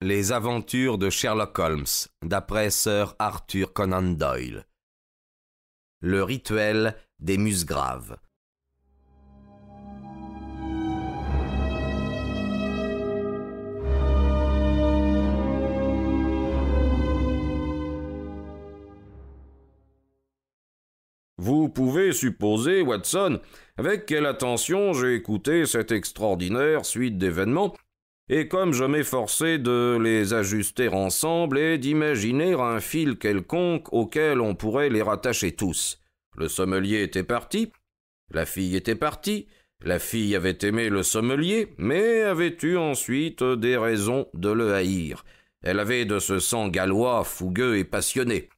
Les aventures de Sherlock Holmes, d'après Sir Arthur Conan Doyle. Le rituel des Musgraves. Vous pouvez supposer, Watson, avec quelle attention j'ai écouté cette extraordinaire suite d'événements et comme je m'efforçais de les ajuster ensemble et d'imaginer un fil quelconque auquel on pourrait les rattacher tous. Le sommelier était parti, la fille était partie, la fille avait aimé le sommelier, mais avait eu ensuite des raisons de le haïr. Elle avait de ce sang gallois fougueux et passionné.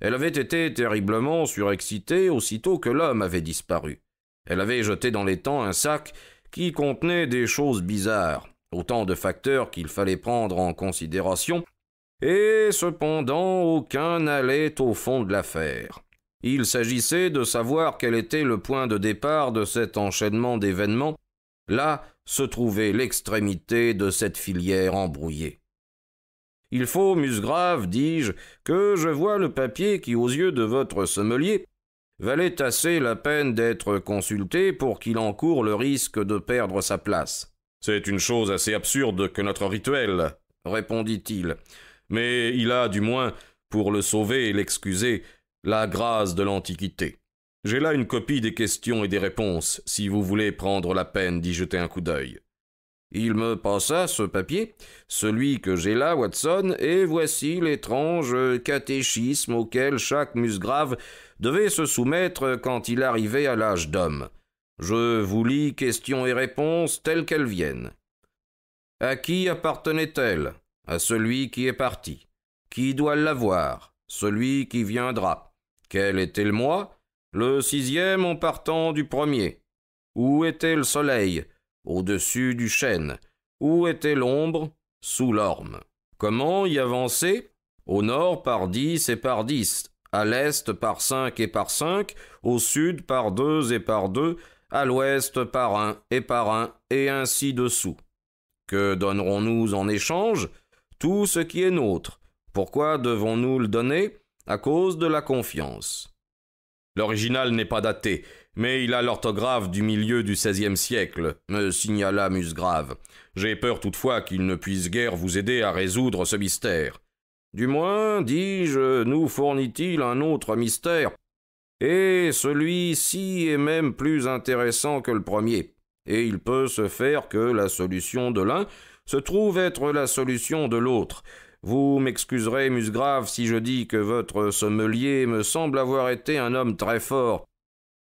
Elle avait été terriblement surexcitée aussitôt que l'homme avait disparu. Elle avait jeté dans les temps un sac qui contenait des choses bizarres. Autant de facteurs qu'il fallait prendre en considération, et cependant aucun n'allait au fond de l'affaire. Il s'agissait de savoir quel était le point de départ de cet enchaînement d'événements. Là se trouvait l'extrémité de cette filière embrouillée. Il faut, Musgrave, dis-je, que je vois le papier qui, aux yeux de votre sommelier, valait assez la peine d'être consulté pour qu'il encourt le risque de perdre sa place. C'est une chose assez absurde que notre rituel, répondit-il. Mais il a, du moins, pour le sauver et l'excuser, la grâce de l'Antiquité. J'ai là une copie des questions et des réponses, si vous voulez prendre la peine d'y jeter un coup d'œil. Il me passa ce papier, celui que j'ai là, Watson, et voici l'étrange catéchisme auquel chaque musgrave devait se soumettre quand il arrivait à l'âge d'homme. Je vous lis questions et réponses telles qu'elles viennent. À qui appartenait-elle À celui qui est parti. Qui doit l'avoir Celui qui viendra. Quel était le mois Le sixième en partant du premier. Où était le soleil Au-dessus du chêne. Où était l'ombre Sous l'orme. Comment y avancer Au nord par dix et par dix, à l'est par cinq et par cinq, au sud par deux et par deux, à l'ouest par un et par un, et ainsi dessous. Que donnerons-nous en échange Tout ce qui est nôtre. Pourquoi devons-nous le donner À cause de la confiance. L'original n'est pas daté, mais il a l'orthographe du milieu du XVIe siècle, me signala Musgrave. J'ai peur toutefois qu'il ne puisse guère vous aider à résoudre ce mystère. Du moins, dis-je, nous fournit-il un autre mystère et celui-ci est même plus intéressant que le premier, et il peut se faire que la solution de l'un se trouve être la solution de l'autre. Vous m'excuserez, Musgrave, si je dis que votre sommelier me semble avoir été un homme très fort,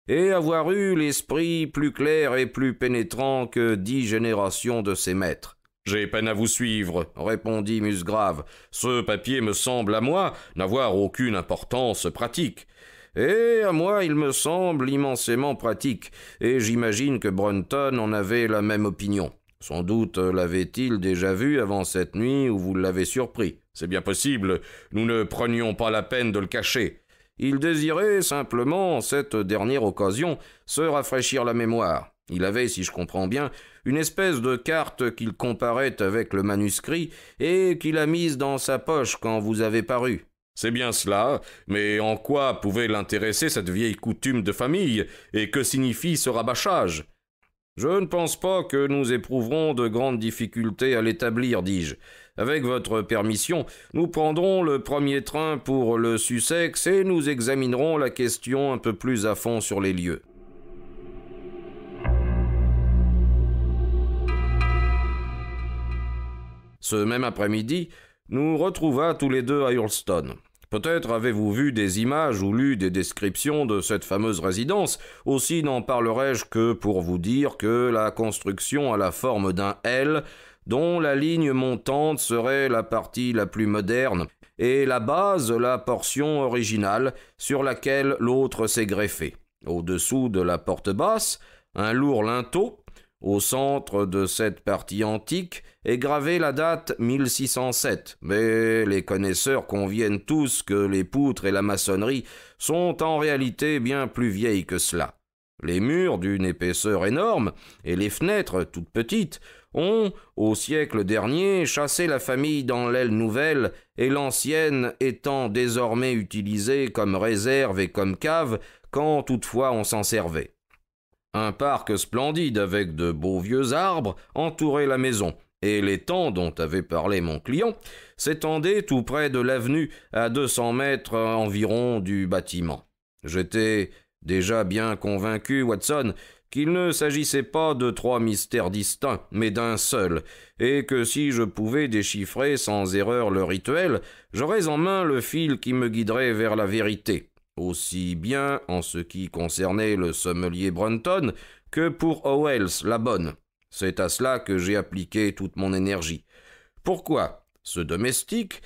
et avoir eu l'esprit plus clair et plus pénétrant que dix générations de ses maîtres. J'ai peine à vous suivre, répondit Musgrave. Ce papier me semble à moi n'avoir aucune importance pratique. Et eh, à moi, il me semble immensément pratique, et j'imagine que Brunton en avait la même opinion. Sans doute l'avait-il déjà vu avant cette nuit où vous l'avez surpris. C'est bien possible, nous ne prenions pas la peine de le cacher. Il désirait simplement, en cette dernière occasion, se rafraîchir la mémoire. Il avait, si je comprends bien, une espèce de carte qu'il comparait avec le manuscrit et qu'il a mise dans sa poche quand vous avez paru. C'est bien cela, mais en quoi pouvait l'intéresser cette vieille coutume de famille, et que signifie ce rabâchage Je ne pense pas que nous éprouverons de grandes difficultés à l'établir, dis-je. Avec votre permission, nous prendrons le premier train pour le Sussex et nous examinerons la question un peu plus à fond sur les lieux. Ce même après-midi, nous retrouva tous les deux à Hurlstone. Peut-être avez-vous vu des images ou lu des descriptions de cette fameuse résidence, aussi n'en parlerai-je que pour vous dire que la construction a la forme d'un L, dont la ligne montante serait la partie la plus moderne, et la base la portion originale sur laquelle l'autre s'est greffé. Au-dessous de la porte basse, un lourd linteau, au centre de cette partie antique, est gravée la date 1607, mais les connaisseurs conviennent tous que les poutres et la maçonnerie sont en réalité bien plus vieilles que cela. Les murs, d'une épaisseur énorme, et les fenêtres, toutes petites, ont, au siècle dernier, chassé la famille dans l'aile nouvelle, et l'ancienne étant désormais utilisée comme réserve et comme cave, quand toutefois on s'en servait. Un parc splendide avec de beaux vieux arbres entourait la maison, et l'étang dont avait parlé mon client s'étendait tout près de l'avenue à deux cents mètres environ du bâtiment. J'étais déjà bien convaincu, Watson, qu'il ne s'agissait pas de trois mystères distincts, mais d'un seul, et que si je pouvais déchiffrer sans erreur le rituel, j'aurais en main le fil qui me guiderait vers la vérité, aussi bien en ce qui concernait le sommelier Brunton que pour Howells la bonne. C'est à cela que j'ai appliqué toute mon énergie. Pourquoi ce domestique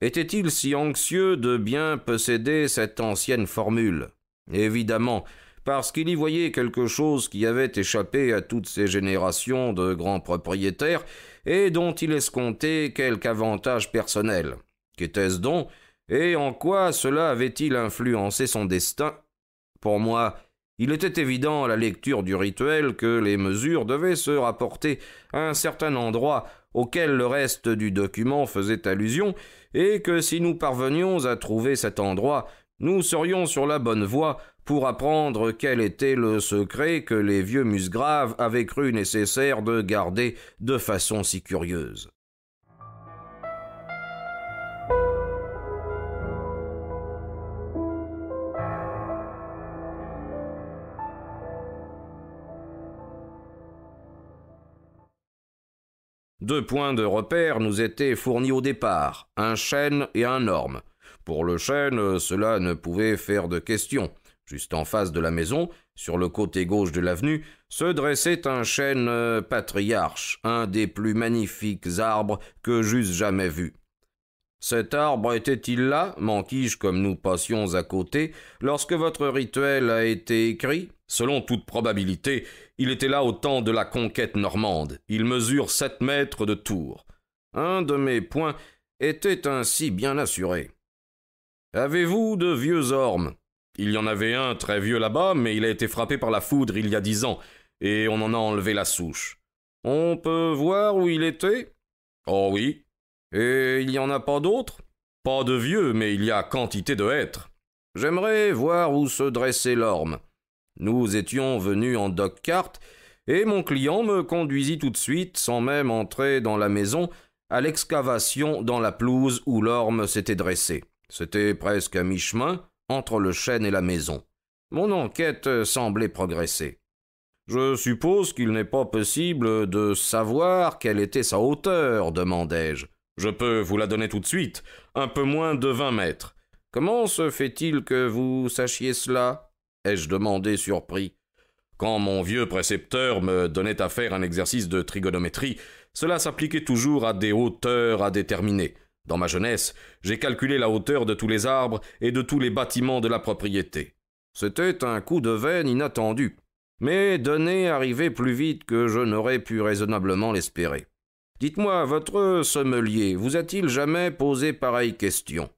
était-il si anxieux de bien posséder cette ancienne formule Évidemment, parce qu'il y voyait quelque chose qui avait échappé à toutes ces générations de grands propriétaires et dont il escomptait quelque avantage personnel. Qu'était-ce donc et en quoi cela avait-il influencé son destin Pour moi, il était évident à la lecture du rituel que les mesures devaient se rapporter à un certain endroit auquel le reste du document faisait allusion, et que si nous parvenions à trouver cet endroit, nous serions sur la bonne voie pour apprendre quel était le secret que les vieux musgraves avaient cru nécessaire de garder de façon si curieuse. deux points de repère nous étaient fournis au départ, un chêne et un orme. Pour le chêne, cela ne pouvait faire de question. Juste en face de la maison, sur le côté gauche de l'avenue, se dressait un chêne patriarche, un des plus magnifiques arbres que j'eusse jamais vu. « Cet arbre était-il là, manquis-je comme nous passions à côté, lorsque votre rituel a été écrit Selon toute probabilité, il était là au temps de la conquête normande. Il mesure sept mètres de tour. Un de mes points était ainsi bien assuré. Avez-vous de vieux ormes Il y en avait un très vieux là-bas, mais il a été frappé par la foudre il y a dix ans, et on en a enlevé la souche. On peut voir où il était Oh oui. Et il n'y en a pas d'autres Pas de vieux, mais il y a quantité de hêtres. J'aimerais voir où se dressait l'orme. Nous étions venus en dock-cart, et mon client me conduisit tout de suite, sans même entrer dans la maison, à l'excavation dans la pelouse où l'orme s'était dressée. C'était presque à mi-chemin entre le chêne et la maison. Mon enquête semblait progresser. Je suppose qu'il n'est pas possible de savoir quelle était sa hauteur, demandai-je. Je peux vous la donner tout de suite, un peu moins de vingt mètres. Comment se fait-il que vous sachiez cela ai-je demandé surpris. Quand mon vieux précepteur me donnait à faire un exercice de trigonométrie, cela s'appliquait toujours à des hauteurs à déterminer. Dans ma jeunesse, j'ai calculé la hauteur de tous les arbres et de tous les bâtiments de la propriété. C'était un coup de veine inattendu, mais donné arrivé plus vite que je n'aurais pu raisonnablement l'espérer. Dites-moi, votre sommelier vous a-t-il jamais posé pareille question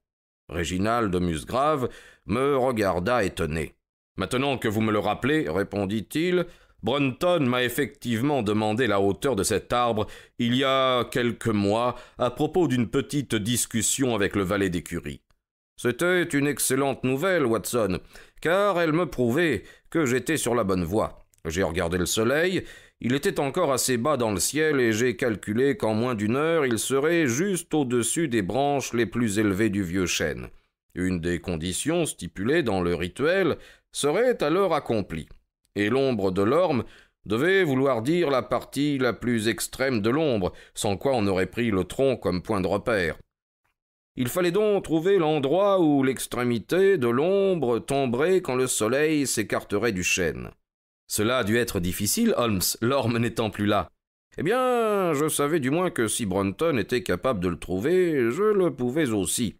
Réginald de Musgrave me regarda étonné. Maintenant que vous me le rappelez, répondit-il, Brunton m'a effectivement demandé la hauteur de cet arbre il y a quelques mois à propos d'une petite discussion avec le valet d'écurie. C'était une excellente nouvelle, Watson, car elle me prouvait que j'étais sur la bonne voie. J'ai regardé le soleil, il était encore assez bas dans le ciel et j'ai calculé qu'en moins d'une heure il serait juste au-dessus des branches les plus élevées du vieux chêne. Une des conditions stipulées dans le rituel serait alors accomplie, et l'ombre de l'orme devait vouloir dire la partie la plus extrême de l'ombre, sans quoi on aurait pris le tronc comme point de repère. Il fallait donc trouver l'endroit où l'extrémité de l'ombre tomberait quand le soleil s'écarterait du chêne. Cela a dû être difficile, Holmes, l'orme n'étant plus là. Eh bien, je savais du moins que si Brunton était capable de le trouver, je le pouvais aussi.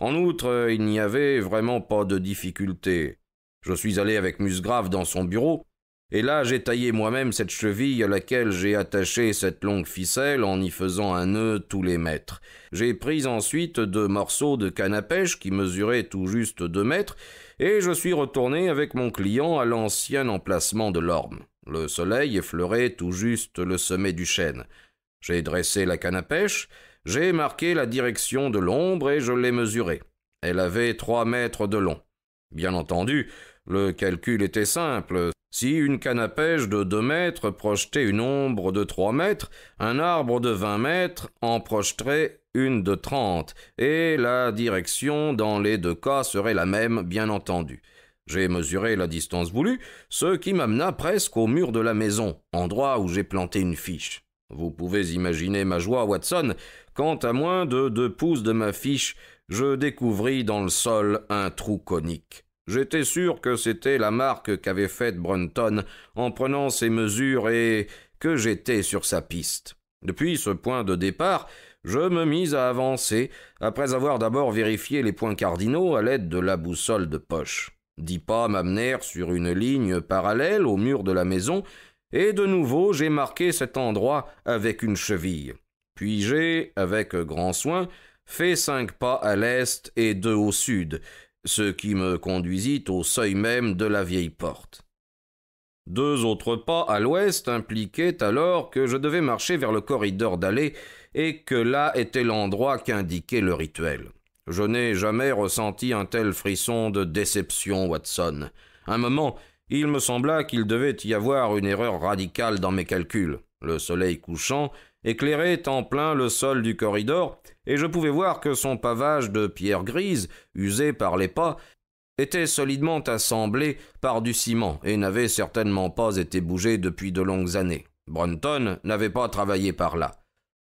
En outre, euh, il n'y avait vraiment pas de difficulté. Je suis allé avec Musgrave dans son bureau, et là j'ai taillé moi-même cette cheville à laquelle j'ai attaché cette longue ficelle en y faisant un nœud tous les mètres. J'ai pris ensuite deux morceaux de canne à pêche qui mesuraient tout juste deux mètres, et je suis retourné avec mon client à l'ancien emplacement de l'orme. Le soleil effleurait tout juste le sommet du chêne. J'ai dressé la canne à pêche, j'ai marqué la direction de l'ombre et je l'ai mesurée. Elle avait trois mètres de long. Bien entendu, le calcul était simple. Si une canne à pêche de deux mètres projetait une ombre de trois mètres, un arbre de vingt mètres en projeterait une de trente, et la direction dans les deux cas serait la même, bien entendu. J'ai mesuré la distance voulue, ce qui m'amena presque au mur de la maison, endroit où j'ai planté une fiche. Vous pouvez imaginer ma joie, Watson, quand à moins de deux pouces de ma fiche, je découvris dans le sol un trou conique. J'étais sûr que c'était la marque qu'avait faite Brunton en prenant ses mesures et que j'étais sur sa piste. Depuis ce point de départ, je me mis à avancer, après avoir d'abord vérifié les points cardinaux à l'aide de la boussole de poche. Dix pas m'amenèrent sur une ligne parallèle au mur de la maison et de nouveau j'ai marqué cet endroit avec une cheville. Puis j'ai, avec grand soin, fait cinq pas à l'est et deux au sud, ce qui me conduisit au seuil même de la vieille porte. Deux autres pas à l'ouest impliquaient alors que je devais marcher vers le corridor d'allée et que là était l'endroit qu'indiquait le rituel. Je n'ai jamais ressenti un tel frisson de déception, Watson. Un moment, il me sembla qu'il devait y avoir une erreur radicale dans mes calculs. Le soleil couchant éclairait en plein le sol du corridor, et je pouvais voir que son pavage de pierre grise, usé par les pas, était solidement assemblé par du ciment et n'avait certainement pas été bougé depuis de longues années. Brunton n'avait pas travaillé par là.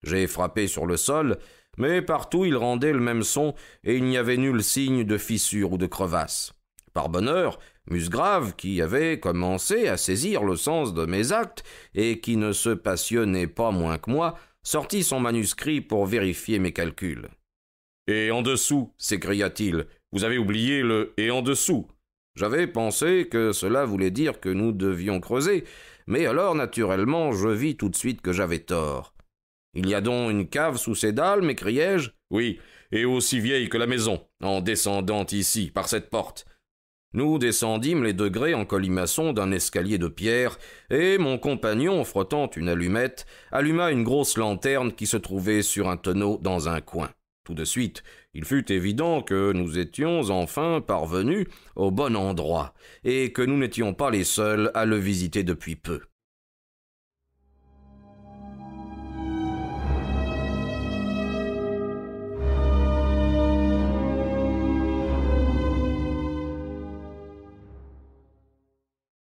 J'ai frappé sur le sol, mais partout il rendait le même son et il n'y avait nul signe de fissure ou de crevasse. Par bonheur, Musgrave, qui avait commencé à saisir le sens de mes actes et qui ne se passionnait pas moins que moi, sortit son manuscrit pour vérifier mes calculs. Et en dessous s'écria-t-il. Vous avez oublié le et en dessous. J'avais pensé que cela voulait dire que nous devions creuser, mais alors naturellement je vis tout de suite que j'avais tort. Il y a donc une cave sous ces dalles, m'écriai-je. Oui, et aussi vieille que la maison, en descendant ici, par cette porte. Nous descendîmes les degrés en colimaçon d'un escalier de pierre, et mon compagnon, frottant une allumette, alluma une grosse lanterne qui se trouvait sur un tonneau dans un coin. Tout de suite, il fut évident que nous étions enfin parvenus au bon endroit, et que nous n'étions pas les seuls à le visiter depuis peu.